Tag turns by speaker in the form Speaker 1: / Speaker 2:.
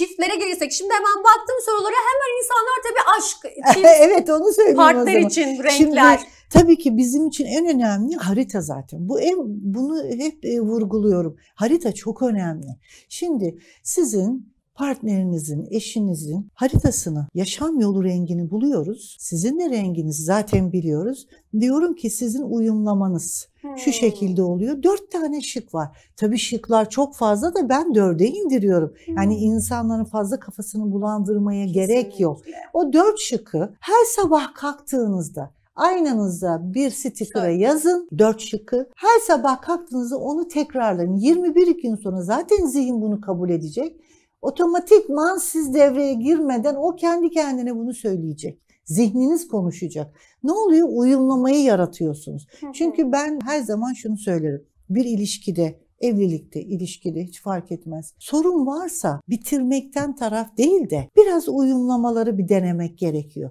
Speaker 1: çiftlere gelirsek şimdi hemen baktım sorulara hemen insanlar tabii aşk, çift, evet onu söyleyeyim partner için renkler. Şimdi, Tabii ki bizim için en önemli harita zaten. Bu ev bunu hep e, vurguluyorum. Harita çok önemli. Şimdi sizin partnerinizin, eşinizin haritasını, yaşam yolu rengini buluyoruz. Sizin de renginizi zaten biliyoruz. Diyorum ki sizin uyumlamanız hmm. şu şekilde oluyor. Dört tane şık var. Tabii şıklar çok fazla da ben dörde indiriyorum. Hmm. Yani insanların fazla kafasını bulandırmaya Kesinlikle. gerek yok. O dört şıkı her sabah kalktığınızda Aynanıza bir sticker'a yazın, dört şıkı. Her sabah kalktığınızda onu tekrarlayın. 21 gün sonra zaten zihin bunu kabul edecek Otomatikman siz devreye girmeden o kendi kendine bunu söyleyecek. Zihniniz konuşacak. Ne oluyor? Uyumlamayı yaratıyorsunuz. Çünkü ben her zaman şunu söylerim. Bir ilişkide evlilikte, ilişkide hiç fark etmez. Sorun varsa bitirmekten taraf değil de biraz uyumlamaları bir denemek gerekiyor.